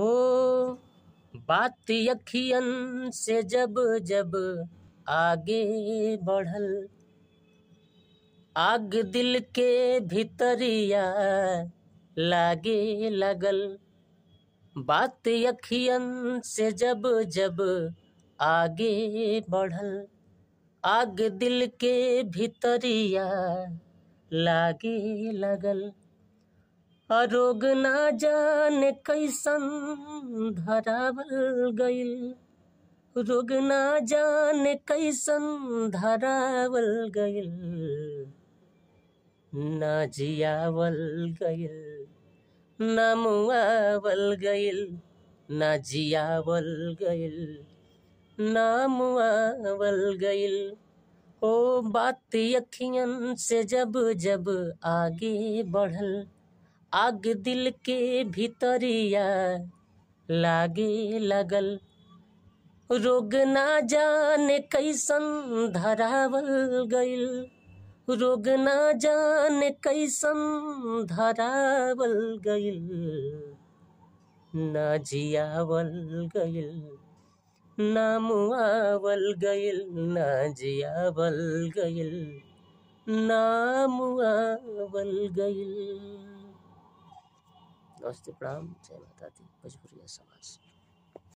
हो बात यखियन से जब जब आगे बढ़ल आग दिल के भीतरिया लागे लगल बात यखियन से जब जब आगे बढ़ल आग दिल के भीतरिया लागे लगल रोग ना जाने कैसन धरावल गईल रोग ना जाने कैसन धरावल गईल ना जियावल गईल ना मुआवल गईल ना जियावल गईल ना मुआवल गईल ओ बात यखियन से जब जब आगे बढ़ल आग दिल के भीतरिया लागे लगल रोग ना जाने कैसन धरावल गइल रोग ना जाने कैसन धरावल गइल ना जियावल गइल ना मुआवल गइल ना जियावल गइल ना मुआवल गइल નમસ્તે પ્રણામ જય માતાજી ભજપુરિયા સમાજ